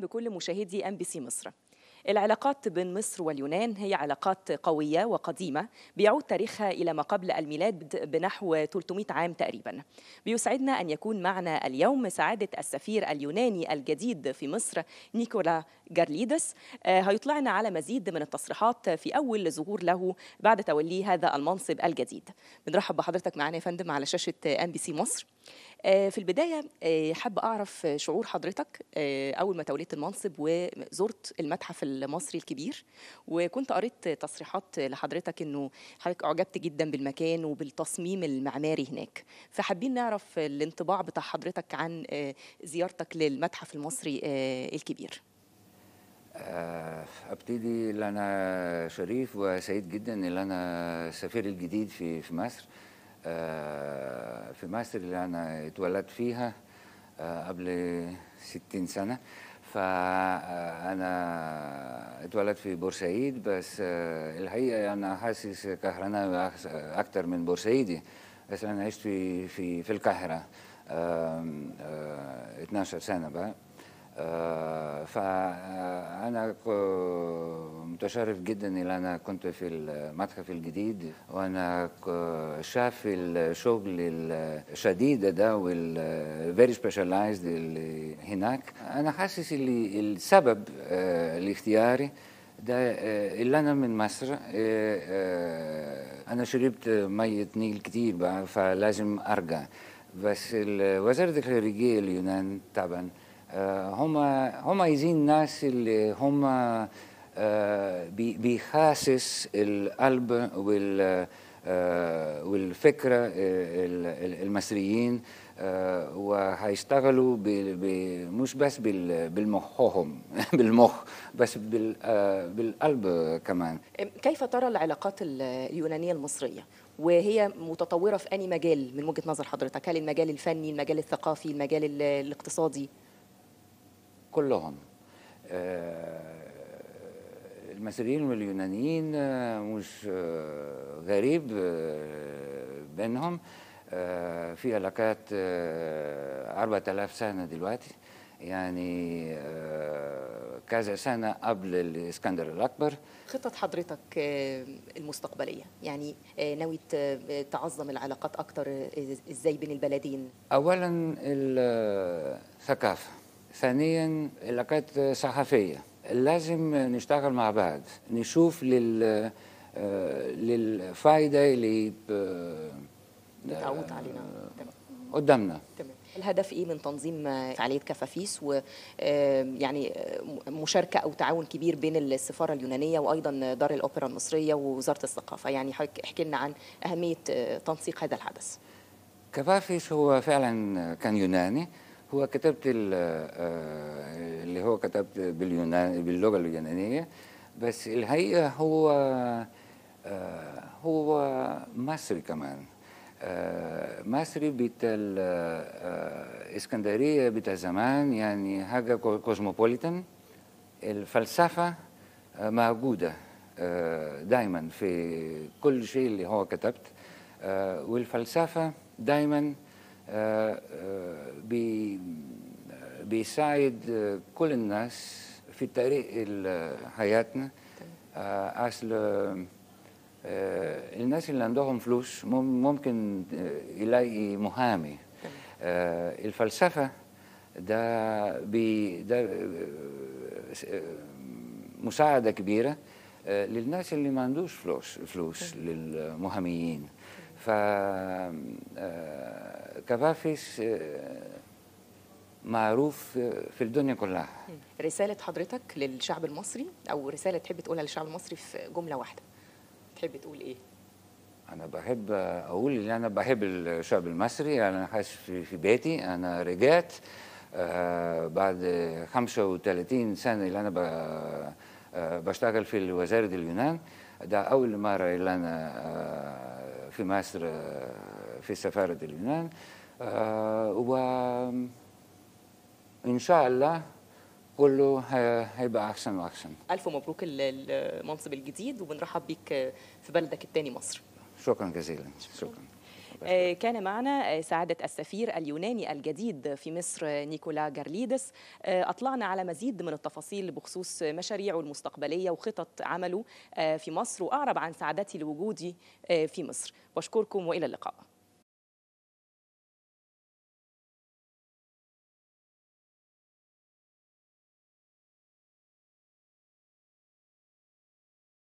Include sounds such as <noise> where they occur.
بكل مشاهدي ام بي سي مصر العلاقات بين مصر واليونان هي علاقات قوية وقديمة بيعود تاريخها إلى ما قبل الميلاد بنحو 300 عام تقريبا بيسعدنا أن يكون معنا اليوم سعادة السفير اليوناني الجديد في مصر نيكولا جارليدس آه، هيطلعنا على مزيد من التصريحات في أول ظهور له بعد توليه هذا المنصب الجديد بنرحب بحضرتك معنا يا فندم على شاشة أم بي سي مصر آه، في البداية آه، حابة أعرف شعور حضرتك آه، أول ما توليت المنصب وزرت المتحف المصري الكبير وكنت قريت تصريحات لحضرتك إنه حضرتك أعجبت جدا بالمكان وبالتصميم المعماري هناك فحابين نعرف الانطباع بتاع حضرتك عن زيارتك للمتحف المصري الكبير ابتدي ان انا شريف وسعيد جدا ان انا السفير الجديد في في مصر آه، في مصر اللي أنا اتولدت فيها آه، قبل 60 سنة فأنا آه، اتولدت في بورسعيد بس الحقيقة أنا حاسس كهرناوي أكتر من بورسعيدي بس أنا عشت في في في القاهرة 12 سنة بقى آه، فأنا متشرف جدا إن أنا كنت في المتحف الجديد وأنا شاف الشغل الشديد ده والفيري سبيشاليزد اللي هناك أنا حاسس اللي السبب آه، لاختياري ده آه، اللي أنا من مصر أنا شربت مية نيل كتير بقى فلازم أرجع بس وزارة الخارجية اليونان طبعا هم آه، هم عايزين ناس اللي هم آه، بيخاسس القلب وال آه، والفكرة المصريين وهيشتغلوا مش بس بالمخهم <laughs> بالمخ بس بالقلب كمان كيف ترى العلاقات اليونانية المصرية وهي متطورة في أي مجال من وجهة نظر حضرتك هل المجال الفني المجال الثقافي المجال الاقتصادي كلهم آه، المصريين واليونانيين آه، مش آه، غريب بينهم في علاقات 4000 سنة دلوقتي يعني كذا سنة قبل الإسكندر الأكبر خطط حضرتك المستقبلية يعني ناوي تعظم العلاقات أكثر إزاي بين البلدين أولا الثقافة ثانيا علاقات صحفيه لازم نشتغل مع بعض نشوف لل آه، للفائده اللي آه، متعود علينا قدامنا تمام الهدف ايه من تنظيم فعاليه كفافيس ويعني آه، مشاركه او تعاون كبير بين السفاره اليونانيه وايضا دار الاوبرا المصريه ووزاره الثقافه يعني احكي لنا عن اهميه تنسيق هذا الحدث كفافيس هو فعلا كان يوناني هو كتبت آه، اللي هو كتبت باليونان باللغه اليونانيه بس الحقيقه هو آه، هو مصري كمان آه، مصري بتاع الاسكندريه بتاع زمان يعني حاجه كوزموبوليتان الفلسفه موجوده دائما في كل شيء اللي هو كتبت والفلسفه دائما آه، آه، بيساعد كل الناس في طريق حياتنا طيب. آه، اصل الناس اللي عندهم فلوس ممكن يلاقي محامي طيب. الفلسفه ده بي ده مساعده كبيره للناس اللي ما عندوش فلوس فلوس طيب. للمحاميين ف كفافيس آه، معروف في الدنيا كلها رسالة حضرتك للشعب المصري أو رسالة تحب تقولها للشعب المصري في جملة واحدة تحب تقول إيه؟ أنا بحب أقول إن أنا بحب الشعب المصري أنا حاسس في بيتي أنا رجعت آه، بعد 35 سنة اللي أنا آه، بشتغل في وزارة اليونان ده أول مرة اللي أنا في مصر في سفارة اليونان آه، و إن شاء الله كله هيبقى أحسن وأحسن ألف مبروك المنصب الجديد وبنرحب بيك في بلدك الثاني مصر شكرا جزيلا شكرا آه، كان معنا آه، سعادة السفير اليوناني الجديد في مصر نيكولا جارليدس أطلعنا على مزيد من التفاصيل بخصوص مشاريعه المستقبلية وخطط عمله في مصر وأعرب عن سعادتي لوجودي في مصر وأشكركم وإلى اللقاء